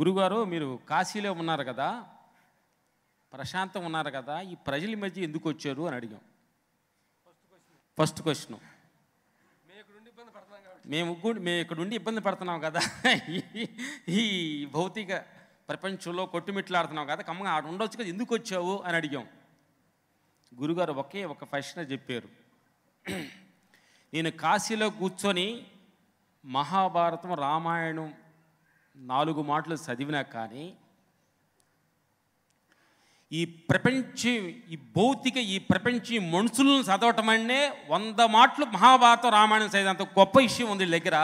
గురుగారు మీరు కాశీలో ఉన్నారు కదా ప్రశాంతం ఉన్నారు కదా ఈ ప్రజల మధ్య ఎందుకు వచ్చారు అని అడిగాం ఫస్ట్ క్వశ్చన్ మేము మేము ఇక్కడ ఉండి ఇబ్బంది పడుతున్నాం కదా ఈ భౌతిక ప్రపంచంలో కొట్టుమిట్లాడుతున్నాం కదా కమ్మగా ఆడ ఉండొచ్చు కదా ఎందుకు వచ్చావు అని అడిగాం గురుగారు ఒకే ఒక ప్రశ్న చెప్పారు నేను కాశీలో కూర్చొని మహాభారతం రామాయణం నాలుగు మాటలు చదివినా కానీ ఈ ప్రపంచ ఈ భౌతిక ఈ ప్రపంచ మనుషులను చదవటం అనే వంద మాటలు మహాభారతం రామాయణం చదివేంత గొప్ప విషయం ఉంది దగ్గర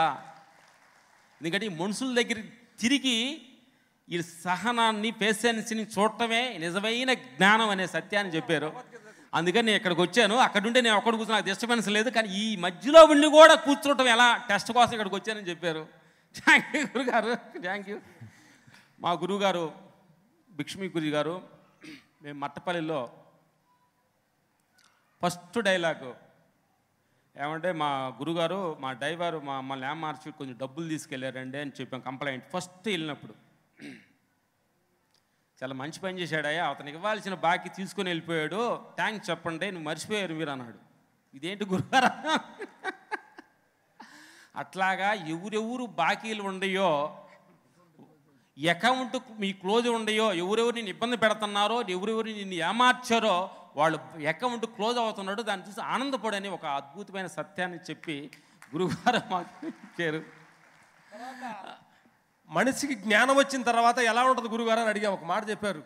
ఎందుకంటే ఈ మనుషుల దగ్గర తిరిగి ఈ సహనాన్ని పేషెన్స్ని చూడటమే నిజమైన జ్ఞానం అనే సత్యాన్ని చెప్పారు అందుకని నేను ఇక్కడికి వచ్చాను అక్కడ ఉంటే నేను ఒక్కడ కూర్చున్నా నాకు డిస్టర్బెన్స్ లేదు కానీ ఈ మధ్యలో ఉండి కూడా కూర్చోవటం ఎలా టెస్ట్ కోసం ఇక్కడికి వచ్చానని చెప్పారు థ్యాంక్ యూ గురుగారు థ్యాంక్ యూ మా గురువుగారు భిక్ష్మీ గురి గారు మేము మట్టపల్లిలో ఫస్ట్ డైలాగు ఏమంటే మా గురుగారు మా డ్రైవర్ మా మమ్మల్ని మార్చి కొంచెం డబ్బులు తీసుకెళ్ళారండి అని చెప్పాం కంప్లైంట్ ఫస్ట్ వెళ్ళినప్పుడు చాలా మంచి పని చేశాడయ్యా అతనికి ఇవ్వాల్సిన బాకీ తీసుకొని వెళ్ళిపోయాడు థ్యాంక్స్ చెప్పండి నువ్వు మర్చిపోయారు మీరు అన్నాడు ఇదేంటి గురుగారా అట్లాగా ఎవరెవరు బాకీలు ఉండయో అకౌంట్ మీ క్లోజ్ ఉండయో ఎవరెవరు నేను ఇబ్బంది పెడుతున్నారో ఎవరెవరు నిన్ను ఏమార్చారో వాళ్ళు అకౌంట్ క్లోజ్ అవుతున్నాడు దాన్ని చూసి ఆనందపడని ఒక అద్భుతమైన సత్యాన్ని చెప్పి గురువారం మాకు మనిషికి జ్ఞానం వచ్చిన తర్వాత ఎలా ఉంటుంది గురుగారు అని అడిగా ఒక మాట చెప్పారు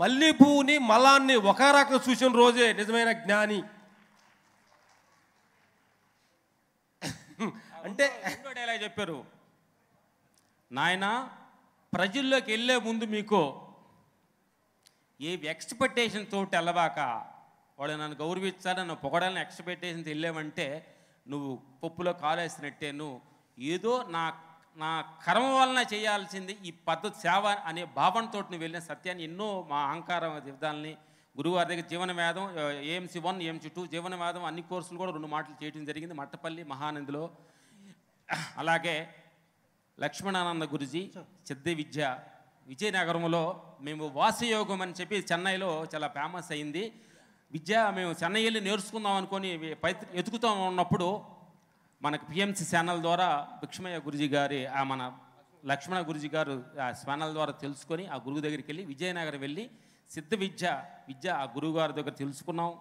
మల్లె పువ్వుని మలాన్ని ఒక రకం చూసిన రోజే నిజమైన జ్ఞాని అంటే డైలాగ్ చెప్పారు నాయన ప్రజల్లోకి వెళ్ళే ముందు మీకు ఏ ఎక్స్పెక్టేషన్ తోటి వెళ్ళబాక వాళ్ళు నన్ను గౌరవించాలి నన్ను పొగడాలని ఎక్స్పెక్టేషన్తో వెళ్ళామంటే నువ్వు పప్పులో కాలేసినట్టే నువ్వు ఏదో నా నా కర్మ వలన చేయాల్సింది ఈ పద్ధతి సేవ అనే భావనతో నువ్వు వెళ్ళిన సత్యాన్ని ఎన్నో మా అహంకారం విధాలని గురువారి దగ్గర జీవనవేదం ఏఎంసీ వన్ ఏఎంసీ టూ జీవనవేదం అన్ని కోర్సులు కూడా రెండు మాటలు చేయడం జరిగింది మట్టపల్లి మహానందిలో అలాగే లక్ష్మణానంద గురుజీ సిద్ధ విద్య విజయనగరంలో మేము వాసయోగం అని చెప్పి చెన్నైలో చాలా ఫేమస్ అయింది విద్య మేము చెన్నై వెళ్ళి నేర్చుకుందాం అనుకొని ఎదుగుతూ ఉన్నప్పుడు మనకు పిఎంసి ఛానల్ ద్వారా భిక్షమయ్య గురుజీ గారి మన లక్ష్మణ గురుజీ గారు ఆ ఛానల్ ద్వారా తెలుసుకొని ఆ గురువు దగ్గరికి వెళ్ళి విజయనగరం వెళ్ళి సిద్ధ విద్య విద్య ఆ గురువుగారి దగ్గర తెలుసుకున్నాం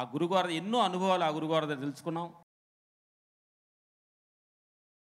ఆ గురుగారు ఎన్నో అనుభవాలు ఆ గురుగారి దగ్గర తెలుసుకున్నాం